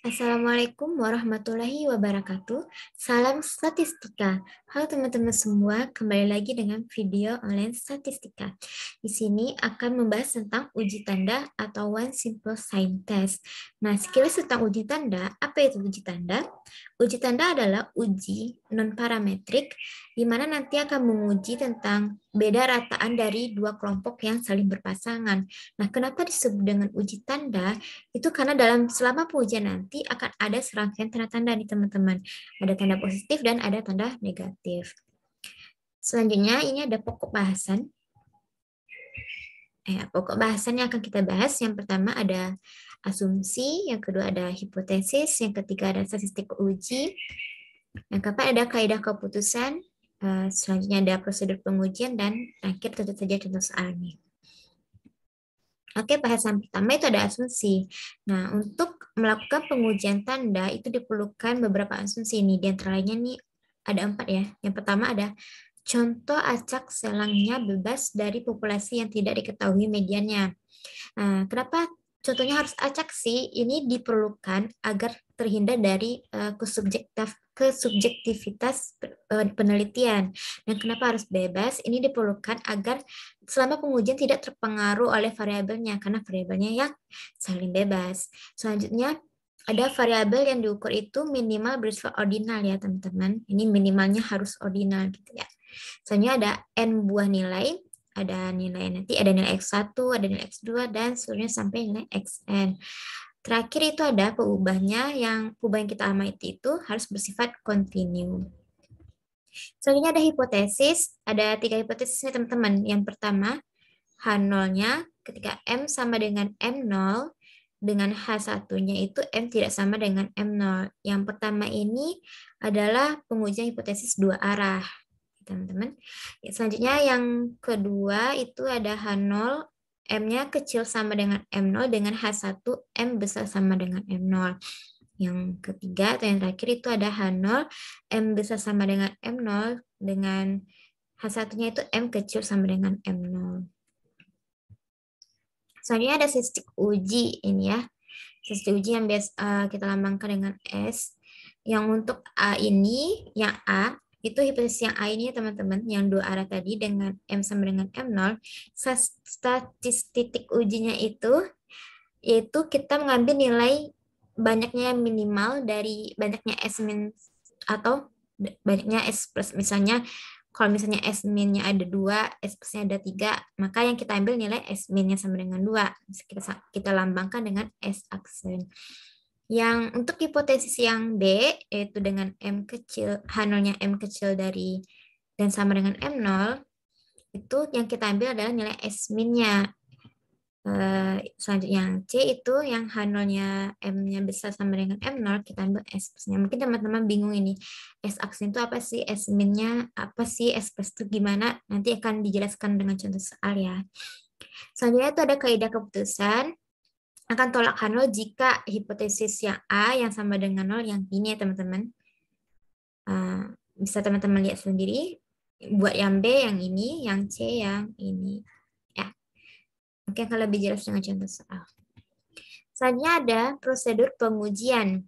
Assalamualaikum warahmatullahi wabarakatuh. Salam statistika. Halo teman-teman semua, kembali lagi dengan video online statistika. Di sini akan membahas tentang uji tanda atau one simple sign test. Nah, sekilas tentang uji tanda, apa itu uji tanda? Uji tanda adalah uji non-parametrik di mana nanti akan menguji tentang beda rataan dari dua kelompok yang saling berpasangan. Nah, kenapa disebut dengan uji tanda? Itu karena dalam selama pengujian nanti akan ada serangkaian tanda-tanda nih teman-teman. Ada tanda positif dan ada tanda negatif. Selanjutnya ini ada pokok bahasan ya, pokok bahasan yang akan kita bahas yang pertama ada asumsi, yang kedua ada hipotesis, yang ketiga ada statistik uji, yang keempat ada kaidah keputusan, eh, selanjutnya ada prosedur pengujian dan akhir tentu saja contoh soalnya. Oke, bahasan pertama itu ada asumsi. Nah, untuk melakukan pengujian tanda itu diperlukan beberapa asumsi ini. Di antaranya nih ada empat ya. Yang pertama ada Contoh acak selangnya bebas dari populasi yang tidak diketahui medianya. Nah, kenapa contohnya harus acak sih? Ini diperlukan agar terhindar dari uh, kesubjektivitas eh, penelitian. Dan kenapa harus bebas? Ini diperlukan agar selama pengujian tidak terpengaruh oleh variabelnya karena variabelnya yang saling bebas. Selanjutnya ada variabel yang diukur itu minimal bersifat ordinal ya teman-teman. Ini minimalnya harus ordinal gitu ya. Selanjutnya ada N buah nilai, ada nilai nanti ada nilai X1, ada nilai X2, dan seterusnya sampai nilai Xn. Terakhir itu ada perubahnya yang perubahan yang kita amati itu harus bersifat kontinu. Selanjutnya ada hipotesis, ada tiga hipotesisnya teman-teman. Yang pertama, H0-nya ketika M sama dengan M0, dengan H1-nya itu M tidak sama dengan M0. Yang pertama ini adalah pengujian hipotesis dua arah teman-teman. Ya, selanjutnya yang kedua itu ada H0, M-nya kecil sama dengan M0 dengan H1, M besar sama dengan M0. Yang ketiga atau yang terakhir itu ada H0, M besar sama dengan M0 dengan H1-nya itu M kecil sama dengan M0. Selanjutnya ada sistik uji ini ya. Sistik uji yang biasa eh, kita lambangkan dengan S. Yang untuk A ini, yang A itu hipotesis yang A ini ya teman-teman, yang dua arah tadi dengan M sama dengan M0, statistik ujinya itu yaitu kita mengambil nilai banyaknya minimal dari banyaknya S min atau banyaknya S plus misalnya kalau misalnya S minnya ada dua, S plusnya ada tiga, maka yang kita ambil nilai S minnya sama dengan dua. Kita, kita lambangkan dengan S aksen. Yang untuk hipotesis yang B, yaitu dengan M kecil, H0-nya M kecil dari dan sama dengan M0, itu yang kita ambil adalah nilai S min eh, Selanjutnya yang C itu yang H0-nya M-nya besar sama dengan M0, kita ambil S plusnya. Mungkin teman-teman bingung ini, S aksin itu apa sih, S min apa sih, S plus itu gimana, nanti akan dijelaskan dengan contoh soal ya. Selanjutnya itu ada kaidah keputusan akan tolakkan nol jika hipotesis yang A yang sama dengan nol yang ini ya teman-teman. Uh, bisa teman-teman lihat sendiri. Buat yang B yang ini, yang C yang ini. Ya. Mungkin akan lebih jelas dengan contoh soal. Selanjutnya ada prosedur pengujian.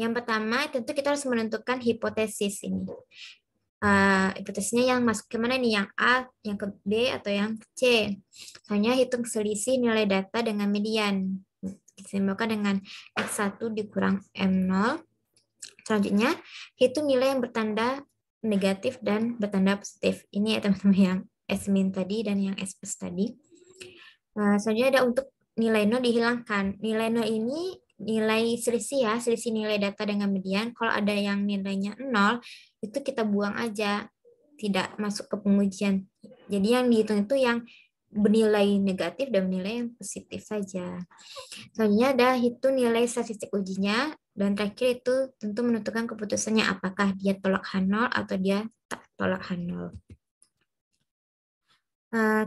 Yang pertama tentu kita harus menentukan hipotesis ini. Uh, hipotesisnya yang masuk ke nih? Yang A, yang ke B, atau yang C. Hanya hitung selisih nilai data dengan median disimbolkan dengan X1 dikurang M0. Selanjutnya, itu nilai yang bertanda negatif dan bertanda positif. Ini ya teman-teman yang S min tadi dan yang S plus tadi. Eh, selanjutnya ada untuk nilai 0 dihilangkan. Nilai 0 ini nilai selisih ya, selisih nilai data dengan median. Kalau ada yang nilainya 0, itu kita buang aja. Tidak masuk ke pengujian. Jadi yang dihitung itu yang bernilai negatif dan nilai yang positif saja. Selanjutnya ada hitung nilai statistik ujinya dan terakhir itu tentu menentukan keputusannya apakah dia tolak H0 atau dia tak tolak H0. Eh,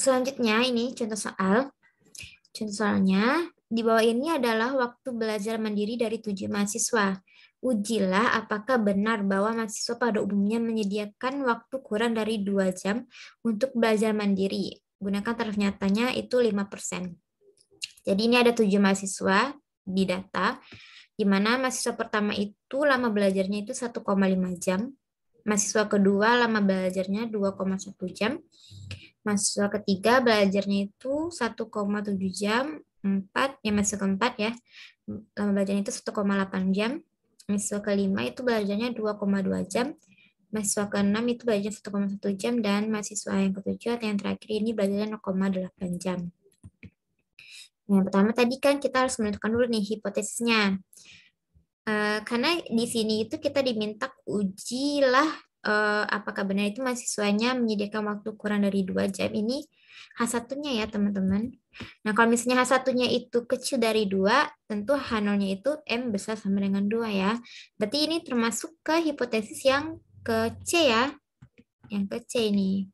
selanjutnya ini contoh soal. Contoh soalnya di bawah ini adalah waktu belajar mandiri dari tujuh mahasiswa. Ujilah apakah benar bahwa mahasiswa pada umumnya menyediakan waktu kurang dari dua jam untuk belajar mandiri gunakan tarif nyatanya itu 5%. Jadi ini ada tujuh mahasiswa di data, di mana mahasiswa pertama itu lama belajarnya itu 1,5 jam, mahasiswa kedua lama belajarnya 2,1 jam, mahasiswa ketiga belajarnya itu 1,7 jam, 4, ya mahasiswa keempat ya, lama belajarnya itu 1,8 jam, mahasiswa kelima itu belajarnya 2,2 jam, mahasiswa ke-6 itu belajar 1,1 jam, dan mahasiswa yang ke-7 atau yang terakhir ini belajar 0,8 jam. Nah, yang pertama tadi kan kita harus menentukan dulu nih hipotesisnya. Uh, karena di sini itu kita diminta ujilah uh, apakah benar itu mahasiswanya menyediakan waktu kurang dari dua jam ini H1-nya ya teman-teman. Nah kalau misalnya H1-nya itu kecil dari dua, tentu H0-nya itu M besar sama dengan dua ya. Berarti ini termasuk ke hipotesis yang ke C ya. Yang ke C ini.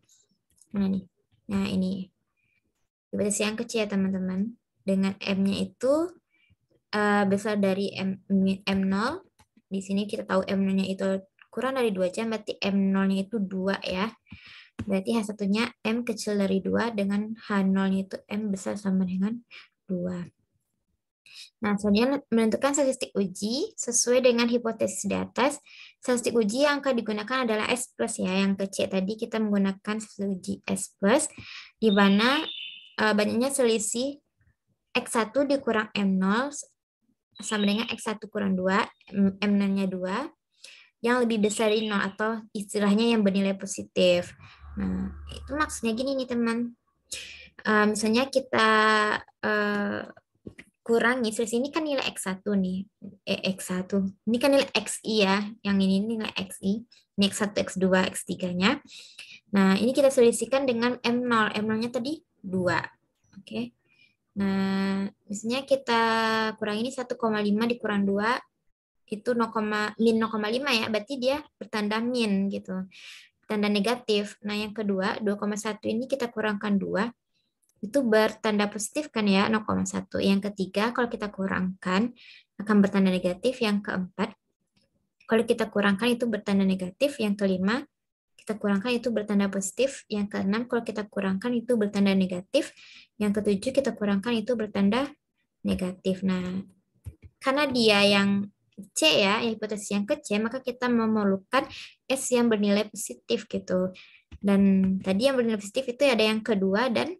Mana nih? Nah, ini. Dibatasi yang ke C ya, teman-teman. Dengan M-nya itu uh, besar dari M, M0. Di sini kita tahu M0-nya itu kurang dari 2 jam, berarti M0-nya itu 2 ya. Berarti H1-nya M kecil dari 2 dengan H0-nya itu M besar sama dengan 2. Nah, selanjutnya menentukan statistik uji sesuai dengan hipotesis di atas. Statistik uji yang akan digunakan adalah S plus ya, yang ke C tadi kita menggunakan statistik uji S plus, di mana uh, banyaknya selisih X1 dikurang M0 sama dengan X1 kurang 2, M0-nya 2, yang lebih besar dari 0 atau istilahnya yang bernilai positif. Nah, itu maksudnya gini nih teman. Uh, misalnya kita uh, kurangi selisih ini kan nilai X1 nih. Eh, X1. Ini kan nilai XI ya. Yang ini nilai XI. Ini X1, X2, X3-nya. Nah, ini kita selisihkan dengan M0. M0-nya tadi 2. Oke. Okay. Nah, misalnya kita kurang ini 1,5 dikurang 2 itu 0, min 0,5 ya. Berarti dia bertanda min gitu. Tanda negatif. Nah, yang kedua 2,1 ini kita kurangkan 2 itu bertanda positif kan ya 0,1. Yang ketiga kalau kita kurangkan akan bertanda negatif. Yang keempat kalau kita kurangkan itu bertanda negatif. Yang kelima kita kurangkan itu bertanda positif. Yang keenam kalau kita kurangkan itu bertanda negatif. Yang ketujuh kita kurangkan itu bertanda negatif. Nah, karena dia yang C ya, yang hipotesis yang ke C, maka kita memerlukan S yang bernilai positif gitu. Dan tadi yang bernilai positif itu ada yang kedua dan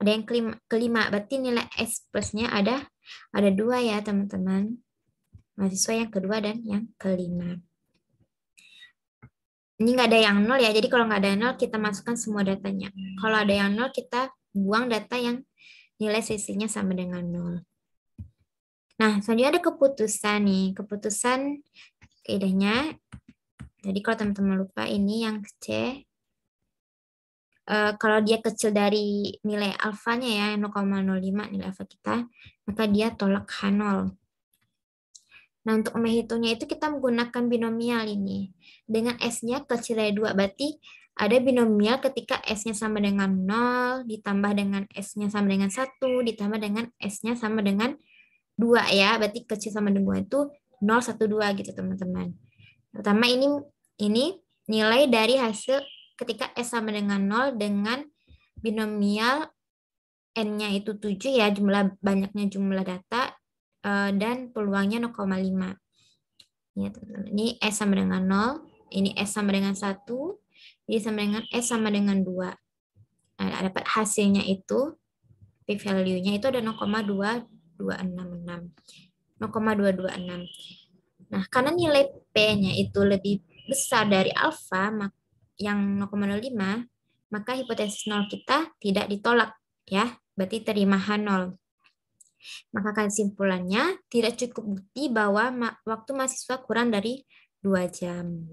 ada yang kelima, berarti nilai S plusnya ada ada dua ya teman-teman. Mahasiswa yang kedua dan yang kelima. Ini nggak ada yang nol ya, jadi kalau nggak ada yang nol kita masukkan semua datanya. Kalau ada yang nol kita buang data yang nilai sisinya sama dengan nol. Nah, selanjutnya ada keputusan nih. Keputusan keidahnya. Jadi kalau teman-teman lupa ini yang C uh, kalau dia kecil dari nilai alfanya ya 0,05 nilai alfa kita, maka dia tolak H0. Nah, untuk menghitungnya itu kita menggunakan binomial ini. Dengan S-nya kecil dari 2, berarti ada binomial ketika S-nya sama dengan 0, ditambah dengan S-nya sama dengan 1, ditambah dengan S-nya sama dengan 2 ya. Berarti kecil sama dengan 2 itu 0, 1, 2 gitu teman-teman. Pertama ini ini nilai dari hasil ketika S sama dengan 0 dengan binomial N-nya itu 7 ya, jumlah banyaknya jumlah data, eh, dan peluangnya 0,5. Ya, teman-teman. Ini S sama dengan 0, ini S sama dengan 1, ini sama dengan S sama dengan 2. Nah, dapat hasilnya itu, p-value-nya itu ada 0,2266. 0,226. Nah, karena nilai P-nya itu lebih besar dari alfa, maka yang 0,05, maka hipotesis nol kita tidak ditolak ya, berarti terima H nol. Maka kesimpulannya tidak cukup bukti bahwa waktu mahasiswa kurang dari dua jam.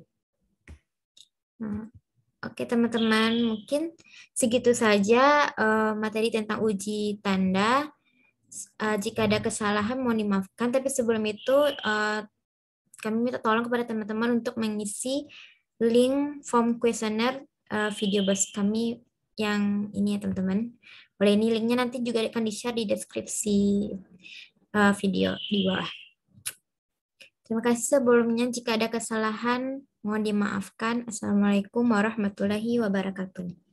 Nah, Oke teman-teman, mungkin segitu saja uh, materi tentang uji tanda. Uh, jika ada kesalahan mohon dimaafkan, tapi sebelum itu uh, kami minta tolong kepada teman-teman untuk mengisi link form kuesioner uh, eh, video bus kami yang ini ya teman-teman. Boleh ini linknya nanti juga akan di-share di deskripsi uh, video di bawah. Terima kasih sebelumnya jika ada kesalahan mohon dimaafkan. Assalamualaikum warahmatullahi wabarakatuh.